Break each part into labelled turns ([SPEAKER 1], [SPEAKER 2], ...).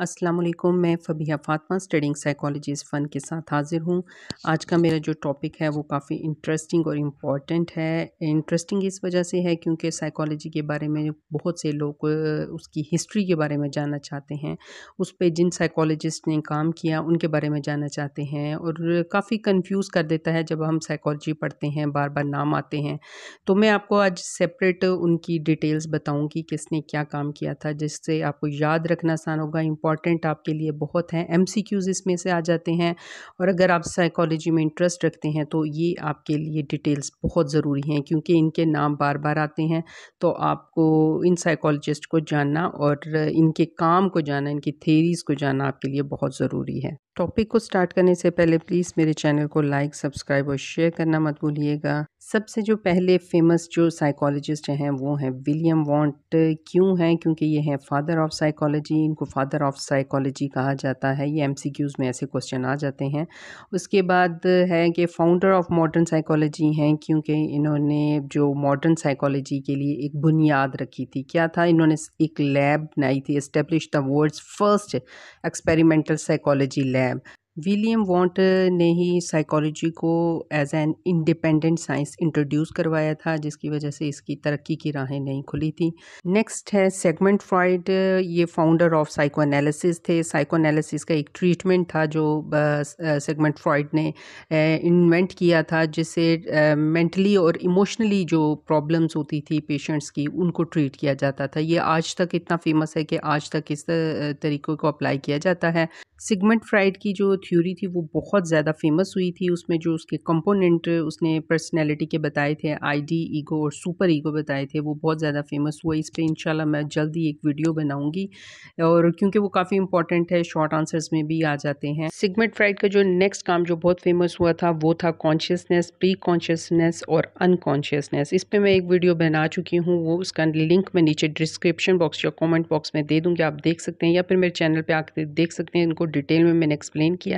[SPEAKER 1] असलम मैं फ़बिया फ़ातमा स्टडिंग साइकोलॉजीज़ फ़न के साथ हाज़िर हूँ आज का मेरा जो टॉपिक है वो काफ़ी इंटरेस्टिंग और इम्पॉर्टेंट है इंटरेस्टिंग इस वजह से है क्योंकि साइकोलॉजी के बारे में बहुत से लोग उसकी हिस्ट्री के बारे में जानना चाहते हैं उस पर जिन साइकोलॉजिस्ट ने काम किया उनके बारे में जानना चाहते हैं और काफ़ी कन्फ्यूज़ कर देता है जब हम साइकोलॉजी पढ़ते हैं बार बार नाम आते हैं तो मैं आपको आज सेपरेट उनकी डिटेल्स बताऊँगी किसने क्या काम किया था जिससे आपको याद रखना आसान होगा इंपॉर्टेंट आपके लिए बहुत हैं एम इसमें से आ जाते हैं और अगर आप साइकोलॉजी में इंटरेस्ट रखते हैं तो ये आपके लिए डिटेल्स बहुत ज़रूरी हैं क्योंकि इनके नाम बार बार आते हैं तो आपको इन साइकोलॉजिस्ट को जानना और इनके काम को जानना इनकी थेरीज़ को जानना आपके लिए बहुत ज़रूरी है टॉपिक को स्टार्ट करने से पहले प्लीज़ मेरे चैनल को लाइक सब्सक्राइब और शेयर करना मत भूलिएगा सबसे जो पहले फेमस जो साइकोलॉजिस्ट हैं वो हैं विलियम वॉन्ट क्यों हैं क्योंकि ये हैं फादर ऑफ साइकोलॉजी इनको फादर ऑफ साइकोलॉजी कहा जाता है ये एमसीक्यूज़ में ऐसे क्वेश्चन आ जाते हैं उसके बाद है कि फाउंडर ऑफ मॉडर्न साइकोलॉजी हैं क्योंकि इन्होंने जो मॉडर्न साइकोलॉजी के लिए एक बुनियाद रखी थी क्या था इन्होंने एक लैब बनाई थी establish the world first experimental psychology lab William Wundt ने ही साइकोलॉजी को as an independent science introduce करवाया था जिसकी वजह से इसकी तरक्की की राहें नहीं खुली थी नेक्स्ट है सेगमेंट फ्राइड ये फाउंडर ऑफ साइको एनालिसिस थे साइको एनालिसिस का एक ट्रीटमेंट था जो सेगमेंट फ्रॉइड ने इन्वेंट किया था जिससे मेंटली और इमोशनली जो प्रॉब्लम्स होती थी पेशेंट्स की उनको ट्रीट किया जाता था ये आज तक इतना फेमस है कि आज तक इस तरीक़ों को अप्लाई किया जाता है सिगमेंट फ्राइड की जो थ्योरी थी वो बहुत ज़्यादा फेमस हुई थी उसमें जो उसके कंपोनेंट उसने पर्सनैलिटी के बताए थे आईडी ईगो और सुपर ईगो बताए थे वो बहुत ज़्यादा फेमस हुआ इस पर इंशाल्लाह मैं जल्दी एक वीडियो बनाऊँगी और क्योंकि वो काफ़ी इंपॉर्टेंट है शॉर्ट आंसर्स में भी आ जाते हैं सिगमेंट फ्राइड का जो नेक्स्ट काम जो बहुत फेमस हुआ था वो था कॉन्शियसनेस प्री कॉन्शियसनेस और अनकॉन्शियसनेस इस पर मैं एक वीडियो बना चुकी हूँ वो उसका लिंक मैं नीचे डिस्क्रिप्शन बॉक्स या कॉमेंट बॉक्स में दे दूँगी आप देख सकते हैं या फिर मेरे चैनल पर आकर देख सकते हैं इनको डिटेल में मैंने एक्सप्लेन किया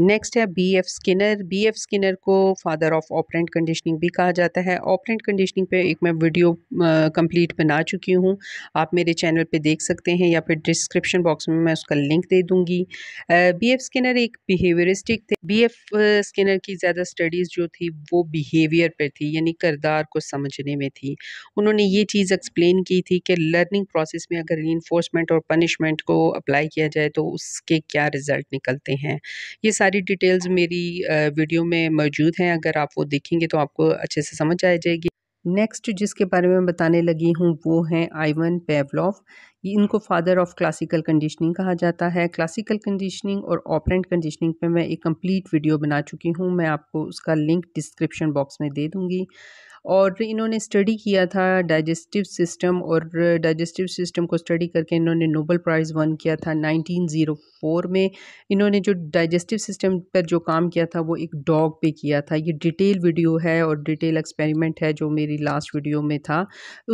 [SPEAKER 1] नेक्स्ट है B F Skinner B F Skinner को फादर ऑफ ऑपरेंट कंडीशनिंग भी कहा जाता है ऑपरेंट कंडीशनिंग पे एक मैं वीडियो कंप्लीट बना चुकी हूँ आप मेरे चैनल पे देख सकते हैं या फिर डिस्क्रिप्शन बॉक्स में मैं उसका लिंक दे दूँगी बी एफ स्किनर एक बिहेवियरिस्टिक थे बी एफ स्किनर की ज़्यादा स्टडीज़ जो थी वो बिहेवियर पर थी यानी करदार को समझने में थी उन्होंने ये चीज़ एक्सप्लेन की थी कि लर्निंग प्रोसेस में अगर री और पनिशमेंट को अप्लाई किया जाए तो उसके क्या रिज़ल्ट निकलते हैं ये सारी डिटेल्स मेरी वीडियो में मौजूद हैं अगर आप वो देखेंगे तो आपको अच्छे से समझ आ जाएगी नेक्स्ट जिसके बारे में बताने लगी हूँ वो हैं आइवन पेवलॉफ इनको फादर ऑफ क्लासिकल कंडीशनिंग कहा जाता है क्लासिकल कंडीशनिंग और ऑपरेंट कंडीशनिंग पे मैं एक कंप्लीट वीडियो बना चुकी हूँ मैं आपको उसका लिंक डिस्क्रिप्शन बॉक्स में दे दूँगी और इन्होंने स्टडी किया था डाइजेस्टिव सिस्टम और डाइजेस्टिव सिस्टम को स्टडी करके इन्होंने नोबल प्राइज़ वन किया था 1904 में इन्होंने जो डाइजेस्टिव सिस्टम पर जो काम किया था वो एक डॉग पे किया था ये डिटेल वीडियो है और डिटेल एक्सपेरिमेंट है जो मेरी लास्ट वीडियो में था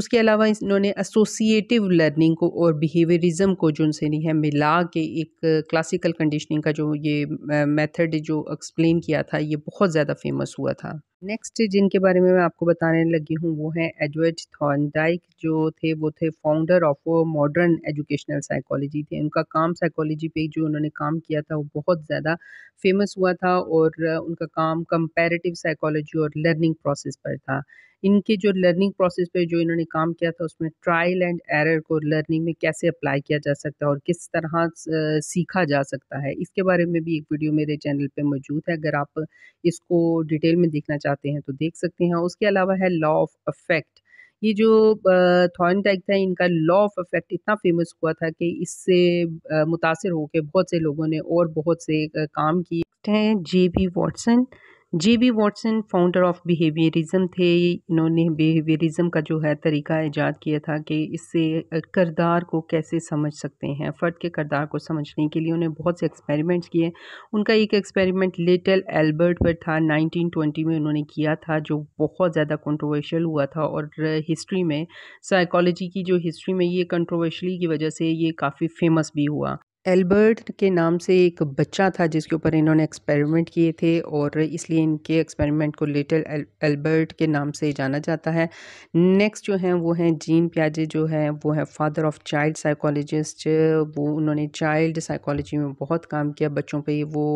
[SPEAKER 1] उसके अलावा इन्होंने एसोसिएटिव लर्निंग को और बिहेवियरिज़म को जो उनसे नहीं है मिला के एक क्लासिकल कंडीशनिंग का जो ये मैथड जो एक्सप्लेन किया था ये बहुत ज़्यादा फेमस हुआ था नेक्स्ट जिनके बारे में मैं आपको बताने लगी हूँ वो हैं एडवर्ड थॉर्नडाइक जो थे वो थे founder of modern educational psychology थे उनका काम साइकोलॉजी पे जो उन्होंने काम किया था वो बहुत ज़्यादा फेमस हुआ था और उनका काम कंपैरेटिव साइकोलॉजी और लर्निंग प्रोसेस पर था इनके जो लर्निंग प्रोसेस पे जो इन्होंने काम किया था उसमें ट्रायल एंड एरर को लर्निंग में कैसे अप्लाई किया जा सकता है और किस तरह सीखा जा सकता है इसके बारे में भी एक वीडियो मेरे चैनल पे मौजूद है अगर आप इसको डिटेल में देखना चाहते हैं तो देख सकते हैं उसके अलावा है लॉ ऑफ अफेक्ट ये जो थॉर्नटैग था इनका लॉ ऑफ इफेक्ट इतना फेमस हुआ था कि इससे मुतासर होकर बहुत से लोगों ने और बहुत से काम किए हैं J B Watson J B Watson founder of behaviourism थे इन्होंने बिहेवियरिज्म का जो है तरीका ईजाद किया था कि इससे करदार को कैसे समझ सकते हैं फ़र्द के करदार को समझने के लिए उन्हें बहुत से एक्सपेरिमेंट्स किए उनका एक एक्सपेरिमेंट लिटल एल्बर्ट पर था 1920 में उन्होंने किया था जो बहुत ज़्यादा कंट्रोवर्शियल हुआ था और हिस्ट्री में साइकोलॉजी की जो हिस्ट्री में ये कंट्रोवर्शली की वजह से ये काफ़ी फेमस भी हुआ एल्बर्ट के नाम से एक बच्चा था जिसके ऊपर इन्होंने एक्सपेरिमेंट किए थे और इसलिए इनके एक्सपेरिमेंट को लिटिल एल्बर्ट के नाम से जाना जाता है नेक्स्ट जो है वो हैं जीन प्याजे जो है वो है फादर ऑफ चाइल्ड साइकोलॉजिस्ट वो उन्होंने चाइल्ड साइकोलॉजी में बहुत काम किया बच्चों पे वो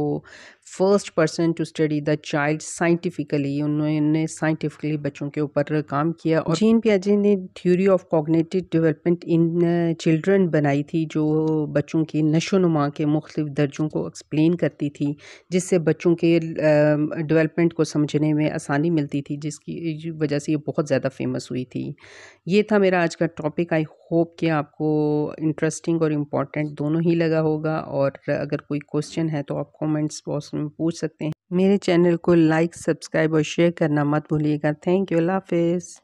[SPEAKER 1] first person to study the child scientifically उन्होंने साइंटिफिकली बच्चों के ऊपर काम किया और जीन प्याजे ने theory of cognitive development in children बनाई थी जो बच्चों की नशो नुमा के मुख्त दर्जों को एक्सप्लेन करती थी जिससे बच्चों के डेवलपमेंट को समझने में आसानी मिलती थी जिसकी वजह से ये बहुत ज़्यादा फेमस हुई थी ये था मेरा आज का टॉपिक आई होप कि आपको इंटरेस्टिंग और इम्पॉर्टेंट दोनों ही लगा होगा और अगर कोई क्वेश्चन है तो आप कॉमेंट्स बॉक्स में पूछ सकते हैं मेरे चैनल को लाइक सब्सक्राइब और शेयर करना मत भूलिएगा थैंक यू अल्लाह हाफिज़